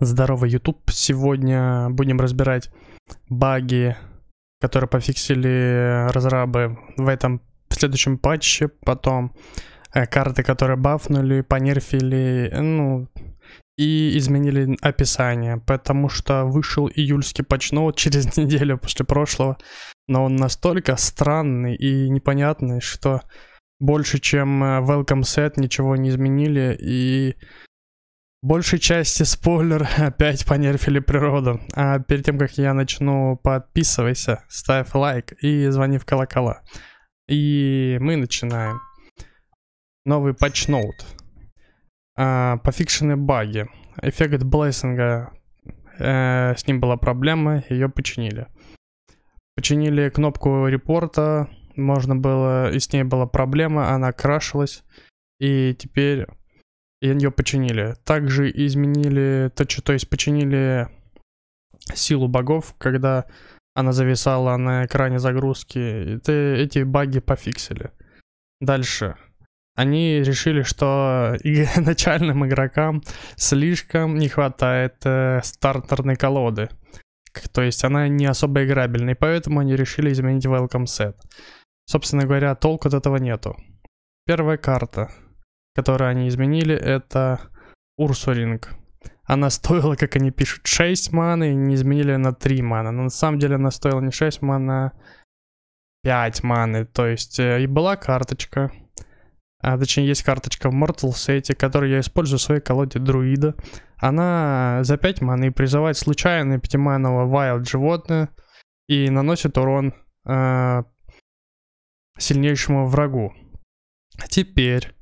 Здорово, YouTube. Сегодня будем разбирать баги, которые пофиксили разрабы в этом в следующем патче. Потом э, карты, которые бафнули, понерфили, ну, и изменили описание, потому что вышел июльский патчноут ну, через неделю после прошлого, но он настолько странный и непонятный, что больше, чем э, welcome set ничего не изменили, и большей части спойлер, опять понерфили природу. А перед тем, как я начну, подписывайся, ставь лайк и звони в колокола. И мы начинаем. Новый патчноут. А, пофикшены баги. Эффект блессинга. Э, с ним была проблема, ее починили. Починили кнопку репорта, можно было, и с ней была проблема, она крашилась. И теперь и ее починили. Также изменили, то, что, то есть починили силу богов, когда она зависала на экране загрузки. Это, эти баги пофиксили. Дальше. Они решили, что начальным игрокам слишком не хватает э, стартерной колоды. То есть она не особо играбельна, и поэтому они решили изменить Welcome Set. Собственно говоря, толку от этого нету. Первая карта которую они изменили, это Урсулинг. Она стоила, как они пишут, 6 маны, и не изменили на 3 мана Но на самом деле она стоила не 6 мана а 5 маны. То есть э, и была карточка, а, точнее есть карточка в Mortal Set, которую я использую в своей колоде друида. Она за 5 маны призывает случайно 5-манного вайлд животное и наносит урон э, сильнейшему врагу. Теперь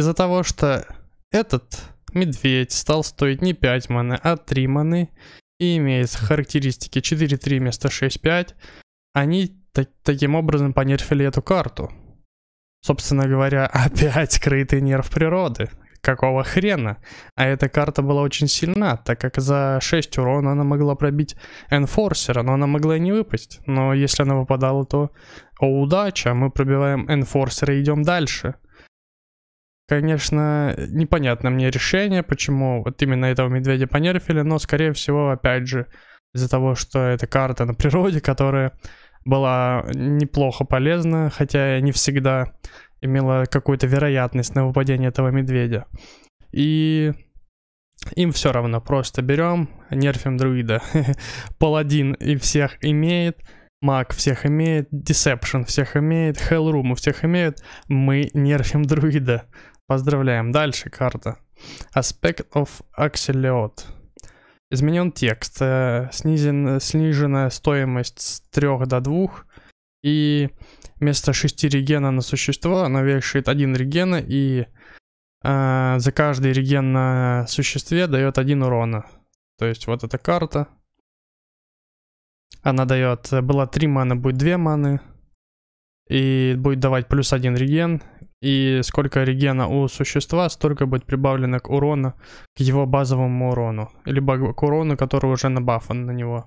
из-за того, что этот медведь стал стоить не 5 маны, а 3 маны и имеет характеристики 4-3 вместо 6-5, они так, таким образом понерфили эту карту. Собственно говоря, опять скрытый нерв природы. Какого хрена? А эта карта была очень сильна, так как за 6 урона она могла пробить энфорсера, но она могла и не выпасть. Но если она выпадала, то о, удача, мы пробиваем энфорсера и идем дальше. Конечно, непонятно мне решение, почему вот именно этого медведя понерфили, но, скорее всего, опять же, из-за того, что это карта на природе, которая была неплохо полезна, хотя не всегда имела какую-то вероятность на выпадение этого медведя. И им все равно, просто берем, нерфим друида. Паладин и всех имеет, маг всех имеет, десепшн всех имеет, хеллрум всех имеет, мы нерфим друида. Поздравляем. Дальше карта. Aspect of Axeliot. Изменен текст. Э, снизен, снижена стоимость с 3 до 2. И вместо 6 регена на существо она вешает 1 регена и э, за каждый реген на существе дает 1 урона. То есть вот эта карта. Она дает, э, Было 3 маны, будет 2 маны. И будет давать плюс 1 реген и сколько регена у существа, столько будет прибавлено к урону, к его базовому урону. Либо к урону, который уже набафан на него.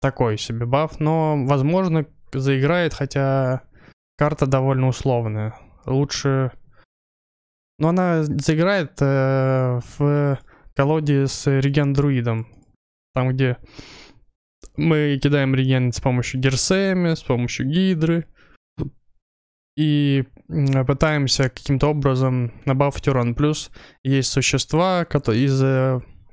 Такой себе баф, но, возможно, заиграет, хотя карта довольно условная. Лучше... Но она заиграет э, в колоде с реген-друидом. Там, где мы кидаем реген с помощью герсеми, с помощью гидры и пытаемся каким-то образом набавить урон. Плюс есть существа которые из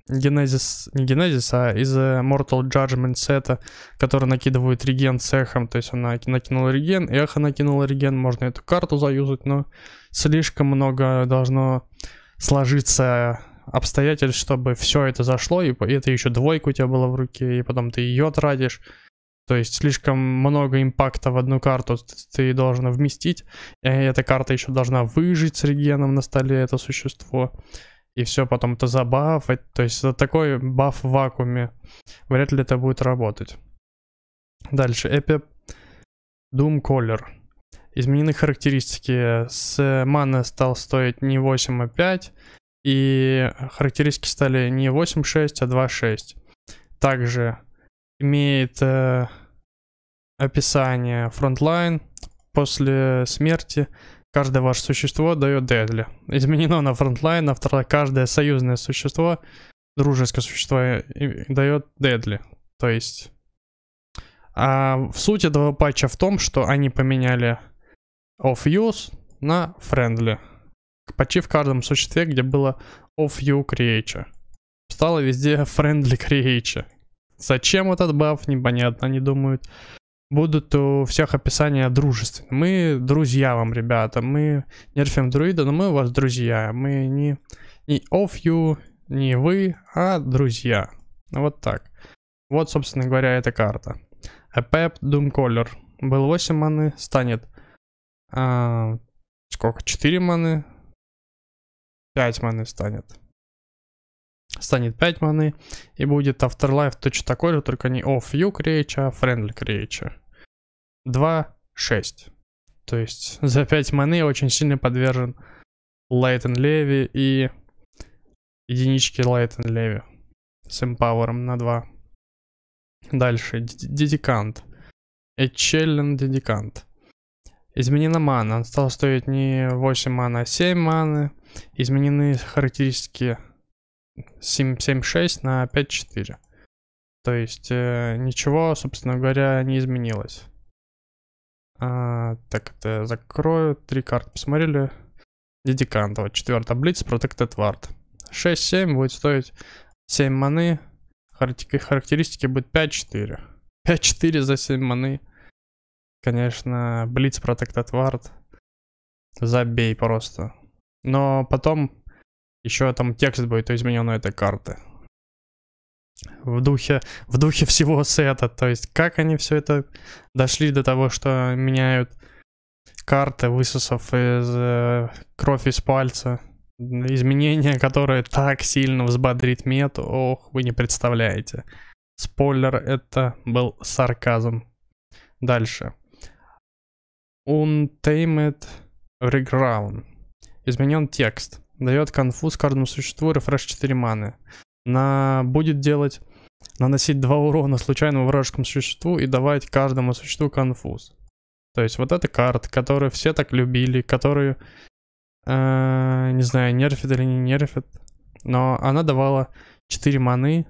генезис, э, не генезис, а из э, Mortal Judgment сета, который накидывает реген с эхом, то есть она накинула реген, эхо накинула реген, можно эту карту заюзать, но слишком много должно сложиться обстоятельств, чтобы все это зашло, и это еще двойку у тебя было в руке, и потом ты ее тратишь. То есть слишком много импакта в одну карту ты должен вместить. И эта карта еще должна выжить с регеном на столе, это существо. И все, потом это забафать. То есть это такой баф в вакууме. Вряд ли это будет работать. Дальше. Эпи Doom Color. Изменены характеристики. С маны стал стоить не 8, а 5. И характеристики стали не 8.6, а 2.6. Также имеет э, описание фронтлайн После смерти каждое ваше существо дает дедли. Изменено на фронтлайн Frontline, автора каждое союзное существо, дружеское существо э, дает дедли. То есть... А в суть этого патча в том, что они поменяли off use на friendly. Почти в каждом существе, где было off you creature. Стало везде friendly creature. Зачем этот баф, непонятно, они думают. Будут у всех описания дружественные. Мы друзья вам, ребята. Мы нерфим друида, но мы у вас друзья. Мы не, не off you, не вы, а друзья. Ну, вот так. Вот, собственно говоря, эта карта. Эпеп а Doomcaller. Был 8 маны, станет... А, сколько? 4 маны? 5 маны станет станет 5 маны, и будет Afterlife точно такой же, только не off you creature, а friendly creature. 2, 6. То есть за 5 маны очень сильно подвержен Лайтен Леви и единички Лайтен Леви с эмпауэром на 2. Дальше, Дедикант. Эчеллен Дедикант. Изменена мана, он стал стоить не 8 мана, а 7 маны. Изменены характеристики 7.7.6 на 5.4. То есть э, ничего, собственно говоря, не изменилось. А, так, это закрою. Три карты посмотрели. Дедикантова. Четвертая Блиц, Протектед Вард. 6-7 будет стоить 7 маны. Характеристики будет 5-4. 5-4 за 7 маны. Конечно, Блиц, Protected Ward. Забей просто. Но потом еще там текст будет изменен на этой карты. В духе, в духе всего сета. То есть, как они все это дошли до того, что меняют карты, высосав из э, кровь из пальца. Изменения, которые так сильно взбодрит мет, ох, вы не представляете. Спойлер, это был сарказм. Дальше. Untamed Reground. Изменен текст дает конфуз каждому существу и рефреш 4 маны. На... Будет делать... Наносить 2 урона случайному вражескому существу и давать каждому существу конфуз. То есть вот эта карта, которую все так любили, которую, э, не знаю, нерфит или не нерфит, но она давала 4 маны,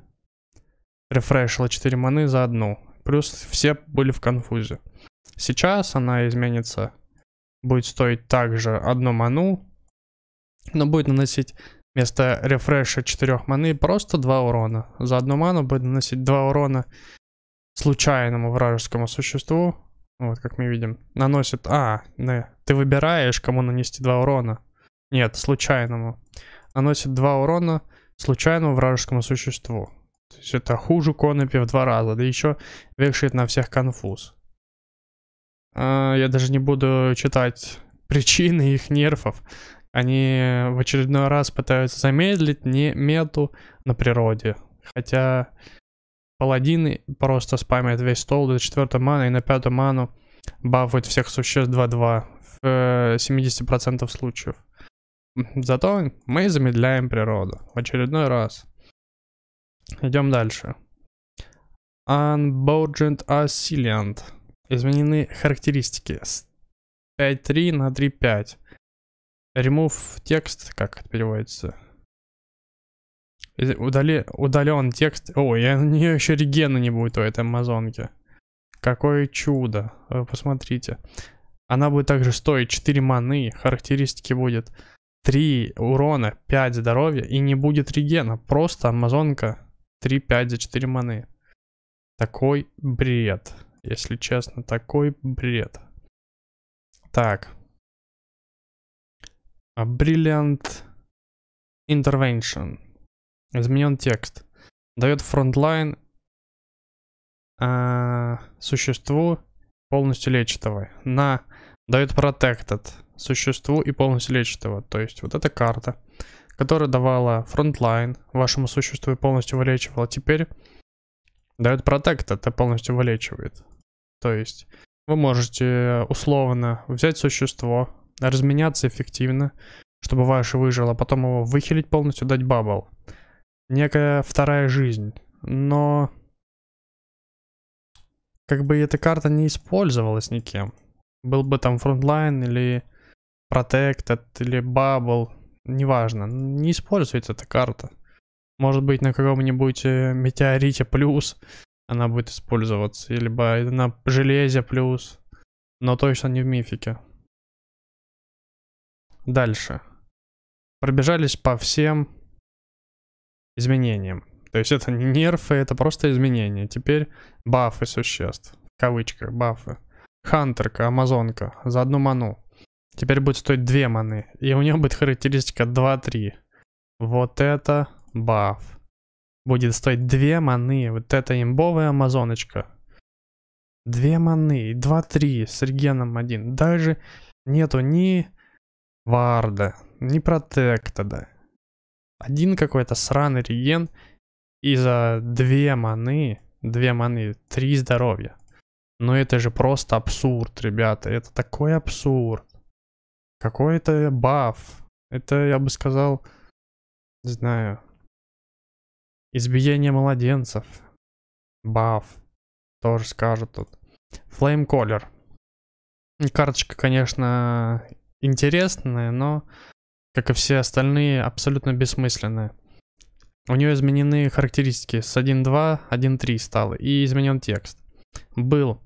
рефрешила 4 маны за одну. Плюс все были в конфузе. Сейчас она изменится, будет стоить также одну ману, но будет наносить вместо рефреша 4 маны просто 2 урона. За одну ману будет наносить 2 урона случайному вражескому существу. Ну, вот, как мы видим. Наносит... А, не ты выбираешь, кому нанести 2 урона. Нет, случайному. Наносит 2 урона случайному вражескому существу. То есть это хуже конопи в два раза. Да еще вешает на всех конфуз. А, я даже не буду читать причины их нерфов, они в очередной раз пытаются замедлить не мету на природе. Хотя паладины просто спамят весь стол до 4 мана и на 5 ману бафуют всех существ 2-2 в 70% э, случаев. Зато мы замедляем природу в очередной раз. Идем дальше. Unbourgeoned Assiliant. Изменены характеристики с 5.3 на 3.5. Remove текст, как это переводится? Удали, удален текст. О, я у нее еще регена не будет у этой амазонки. Какое чудо. Вы э, посмотрите. Она будет также стоить 4 маны. Характеристики будет 3 урона, 5 здоровья и не будет регена. Просто амазонка 3-5 за 4 маны. Такой бред. Если честно, такой бред. Так, а, brilliant intervention. Изменен текст. Дает фронтлайн э, существу полностью лечитого. На дает protected существу и полностью лечитого. То есть вот эта карта, которая давала фронтлайн вашему существу и полностью вылечивала, теперь дает protected и полностью вылечивает. То есть вы можете э, условно взять существо, разменяться эффективно, чтобы ваш выжил, а потом его выхилить полностью, дать бабл. Некая вторая жизнь. Но... Как бы эта карта не использовалась никем. Был бы там фронтлайн или протектед или бабл, неважно. Не используется эта карта. Может быть на каком-нибудь э, метеорите плюс она будет использоваться, либо на железе плюс, но точно не в мифике. Дальше. Пробежались по всем изменениям. То есть это не нерфы, это просто изменения. Теперь бафы существ. кавычка бафы. Хантерка, амазонка. За одну ману. Теперь будет стоить две маны. И у нее будет характеристика 2-3. Вот это баф. Будет стоить две маны. Вот это имбовая амазоночка. две маны. 2-3 с регеном один Даже нету ни Варда, не протектода. Один какой-то сраный реген и за две маны, две маны, три здоровья. Но это же просто абсурд, ребята. Это такой абсурд. Какой-то баф. Это, я бы сказал, не знаю, избиение младенцев. Баф. Тоже скажут тут. Флейм Колер. Карточка, конечно, интересные, но, как и все остальные, абсолютно бессмысленные. У нее изменены характеристики с 1.2, 1.3 стало и изменен текст. Был.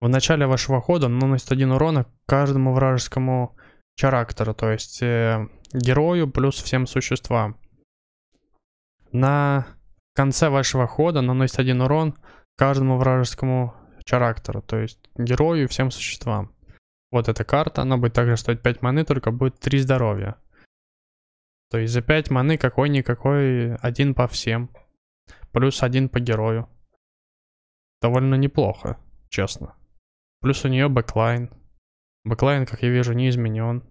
В начале вашего хода наносит один урона каждому вражескому характеру, то есть э, герою плюс всем существам. На конце вашего хода наносит один урон каждому вражескому характеру, то есть герою и всем существам. Вот эта карта, она будет также стоить 5 маны, только будет 3 здоровья. То есть за 5 маны какой-никакой один по всем. Плюс один по герою. Довольно неплохо, честно. Плюс у нее бэклайн. Бэклайн, как я вижу, не изменен.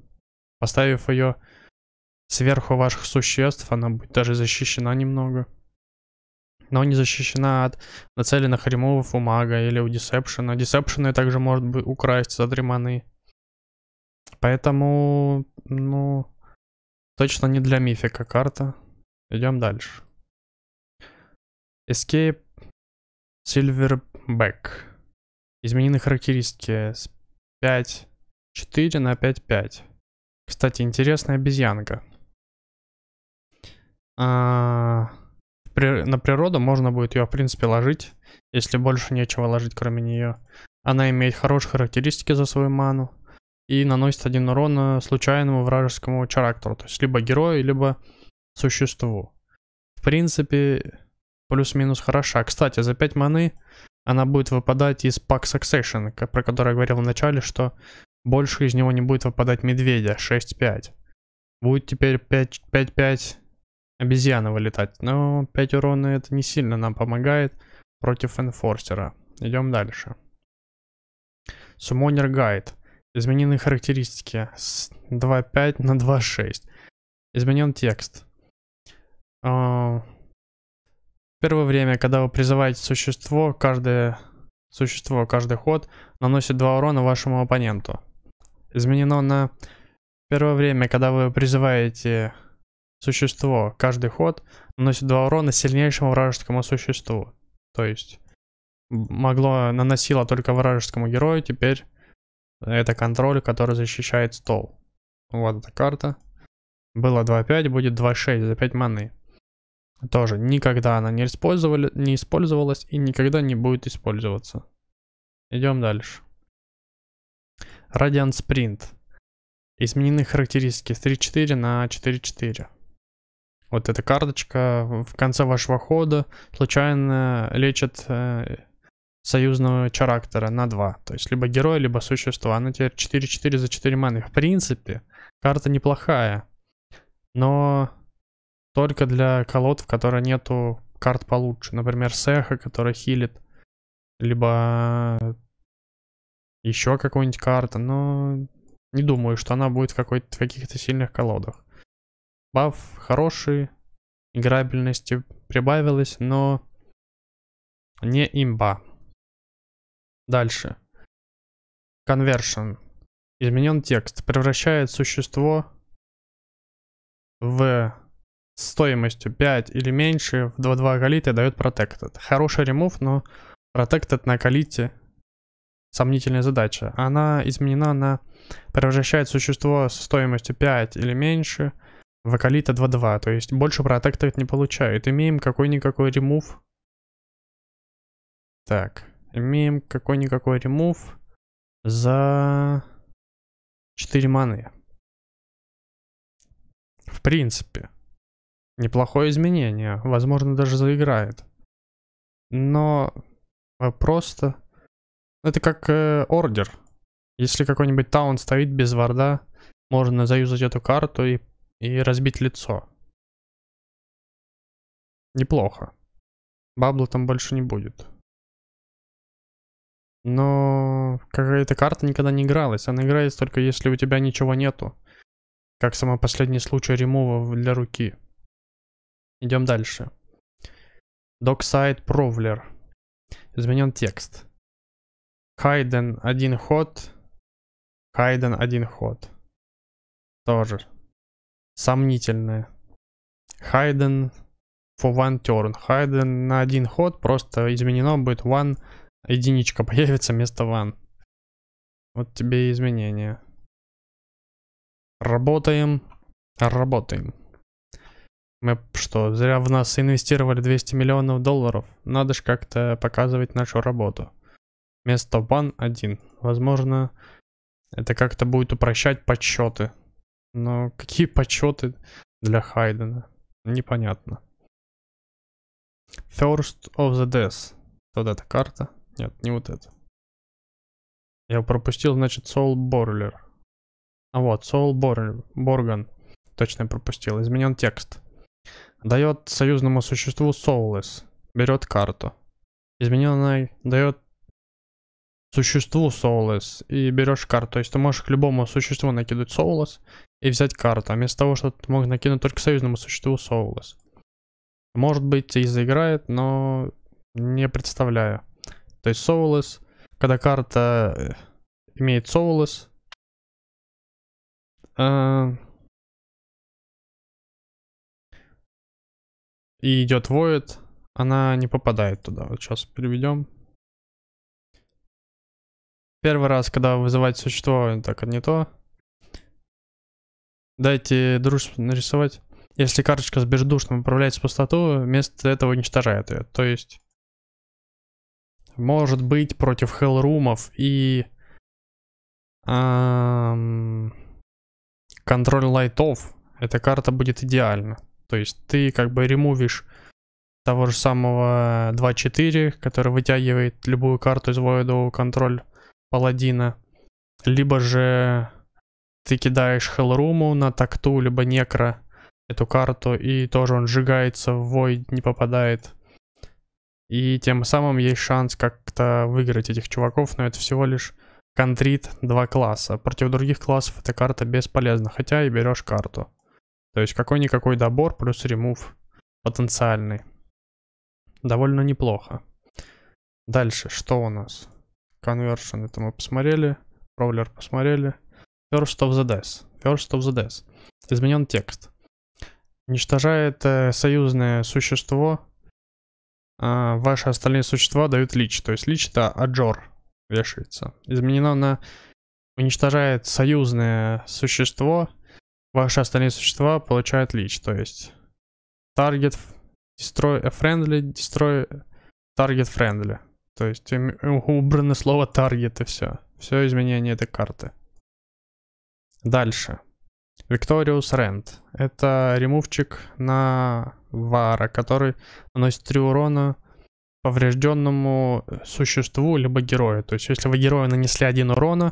Поставив ее сверху ваших существ, она будет даже защищена немного но не защищена от нацеленных ремовов у мага или у десепшена. Десепшены также может быть украсть за три Поэтому, ну, точно не для мифика карта. Идем дальше. Escape Silverback. Изменены характеристики с 5.4 на 5.5. Кстати, интересная обезьянка. А, на природу можно будет ее, в принципе, ложить, если больше нечего ложить, кроме нее. Она имеет хорошие характеристики за свою ману и наносит один урон э, случайному вражескому чарактеру, то есть либо герою, либо существу. В принципе, плюс-минус хороша. Кстати, за 5 маны она будет выпадать из Pack Succession, про который я говорил в начале, что больше из него не будет выпадать медведя, 6-5. Будет теперь 5-5 обезьяна вылетать. Но 5 урона это не сильно нам помогает против энфорсера. Идем дальше. Сумонер гайд. Изменены характеристики с 2.5 на 2.6. Изменен текст. В а, первое время, когда вы призываете существо, каждое существо, каждый ход наносит 2 урона вашему оппоненту. Изменено на первое время, когда вы призываете существо. Каждый ход наносит два урона сильнейшему вражескому существу. То есть могло наносило только вражескому герою, теперь это контроль, который защищает стол. Вот эта карта. Было 2.5, будет 2.6 за 5 маны. Тоже никогда она не, использовали, не использовалась и никогда не будет использоваться. Идем дальше. Радиан Спринт. Изменены характеристики с 3.4 на 4.4. Вот эта карточка в конце вашего хода случайно лечит э, союзного чарактера на 2. То есть либо героя, либо существа. Она теперь 4-4 за 4 маны. В принципе, карта неплохая. Но только для колод, в которой нету карт получше. Например, Сеха, которая хилит. Либо еще какую-нибудь карту. Но не думаю, что она будет в каких-то сильных колодах. Баф хороший, играбельности прибавилось, но не имба. Дальше. Conversion. Изменен текст. Превращает существо в стоимостью 5 или меньше в 2-2 калита и дает Protected. Хороший ремув, но Protected на калите сомнительная задача. Она изменена на превращает существо со стоимостью 5 или меньше – Вокалита 2-2, то есть больше протектор не получают. Имеем какой-никакой ремув. Так, имеем какой-никакой ремув за 4 маны. В принципе, неплохое изменение, возможно, даже заиграет. Но просто... Это как э, ордер. Если какой-нибудь таун стоит без варда, можно заюзать эту карту и и разбить лицо. Неплохо. Бабла там больше не будет. Но какая-то карта никогда не игралась. Она играется только если у тебя ничего нету. Как самый последний случай ремова для руки. Идем дальше. Dockside Провлер. Изменен текст. Хайден один ход. Хайден один ход. Тоже сомнительные. Хайден for one turn. Хайден на один ход просто изменено будет one, единичка появится вместо one. Вот тебе и изменения. Работаем, работаем. Мы что, зря в нас инвестировали 200 миллионов долларов? Надо же как-то показывать нашу работу. Вместо one один. Возможно, это как-то будет упрощать подсчеты. Но какие почеты для Хайдена? Непонятно. First of the Death. Вот эта карта. Нет, не вот эта. Я пропустил, значит, Soul Borler. А вот, Soul Borgan. Точно пропустил. Изменен текст. Дает союзному существу Soulless. Берет карту. Измененная дает существу соулес и берешь карту. То есть ты можешь к любому существу накидывать соулес и взять карту. А вместо того, что ты мог накинуть только союзному существу соулес. Может быть и заиграет, но не представляю. То есть соулес, когда карта э, имеет соулес, э, и идет воет, она не попадает туда. Вот сейчас переведем. Первый раз, когда вызывать существо, так, не то. Дайте дружб нарисовать. Если карточка с бездушным управляется в пустоту, вместо этого уничтожает ее. То есть, может быть, против хеллрумов и эм, контроль лайтов эта карта будет идеальна. То есть ты как бы ремувишь того же самого 2-4, который вытягивает любую карту из Void контроль паладина. Либо же ты кидаешь Хелруму на такту, либо некро эту карту, и тоже он сжигается, в войд не попадает. И тем самым есть шанс как-то выиграть этих чуваков, но это всего лишь контрит два класса. Против других классов эта карта бесполезна, хотя и берешь карту. То есть какой-никакой добор плюс ремув потенциальный. Довольно неплохо. Дальше, что у нас? Conversion это мы посмотрели. Провлер посмотрели. First of the Death. First of the Death. Изменен текст. Уничтожает э, союзное существо. А ваши остальные существа дают лич. То есть лич это аджор вешается. Изменено на уничтожает союзное существо. Ваши остальные существа получают лич. То есть target destroy a э, friendly, destroy э, target friendly. То есть убрано слово таргет и все. Все изменение этой карты. Дальше. Викториус Rent. Это ремувчик на вара, который наносит 3 урона поврежденному э, существу либо герою. То есть если вы герою нанесли один урона,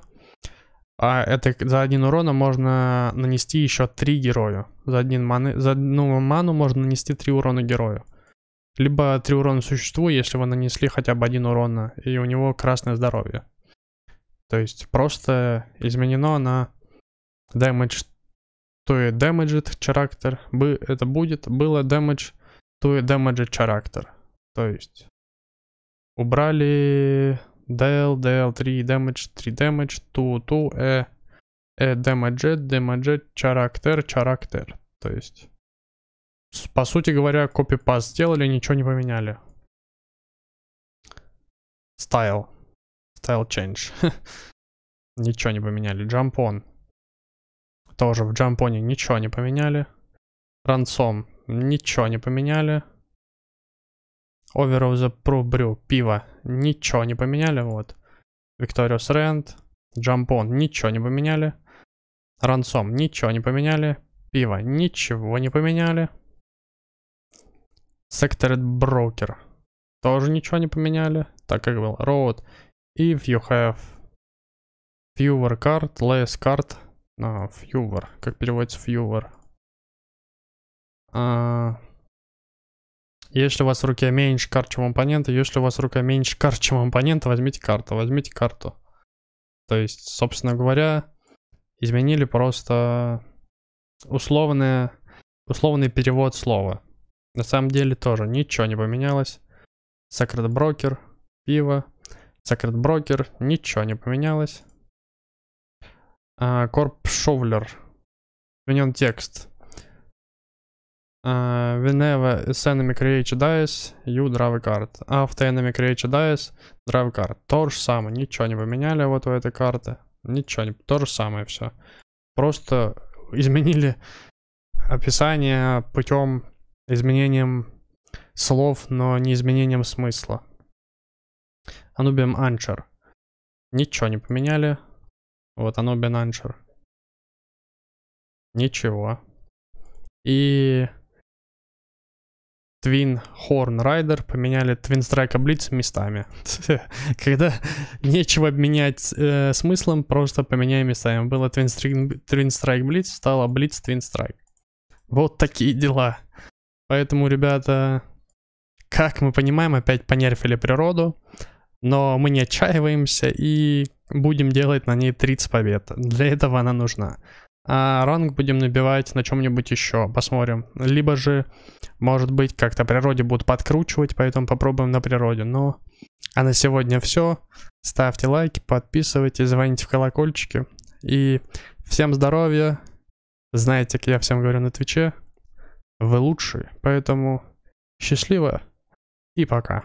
а это за один урона можно нанести еще три герою. За, один маны, за одну ману можно нанести три урона герою. Либо три урона существу, если вы нанесли хотя бы один урона, и у него красное здоровье. То есть просто изменено на damage to a damaged character. Бы это будет, было damage to a damaged character. То есть убрали DL, DL, 3 damage, 3 damage, to, to, a, a damaged, damaged character, character. То есть по сути говоря, копипаст сделали, ничего не поменяли. Style. Style change. ничего не поменяли. Jump on. Тоже в jump on ничего не поменяли. Ransom. Ничего не поменяли. Over of the Proof Brew. Пиво. Ничего не поменяли. Вот. Victorious Rent. Jump on. Ничего не поменяли. Ransom. Ничего не поменяли. Пиво. Ничего не поменяли. Sectored Broker. Тоже ничего не поменяли, так как был. Road. If you have fewer card, less card. No, а, viewer. Как переводится fewer. А... Если у вас в руке меньше карт, чем оппонента, если у вас в руке меньше карт, чем оппонента, возьмите карту, возьмите карту. То есть, собственно говоря, изменили просто условное, условный перевод слова. На самом деле тоже ничего не поменялось. Secret Broker, пиво. Secret Broker, ничего не поменялось. А, Корп uh, Шовлер. Сменен текст. Uh, whenever is enemy creature dies, you draw a card. After enemy creature dies, draw a card. То же самое, ничего не поменяли вот у этой карты. Ничего не... То же самое все. Просто изменили описание путем изменением слов, но не изменением смысла. Anubian Anchor. Ничего не поменяли. Вот Anubian Anchor. Ничего. И Twin Horn Rider поменяли Twin Strike Blitz местами. Когда нечего обменять э, смыслом, просто поменяй местами. Было Twin Twin Strike Blitz, стало Blitz Twin Strike. Вот такие дела. Поэтому, ребята, как мы понимаем, опять понерфили природу, но мы не отчаиваемся и будем делать на ней 30 побед. Для этого она нужна. А ранг будем набивать на чем-нибудь еще, посмотрим. Либо же, может быть, как-то природе будут подкручивать, поэтому попробуем на природе. Но, а на сегодня все. Ставьте лайки, подписывайтесь, звоните в колокольчики. И всем здоровья. Знаете, как я всем говорю на Твиче. Вы лучшие, поэтому счастливо и пока.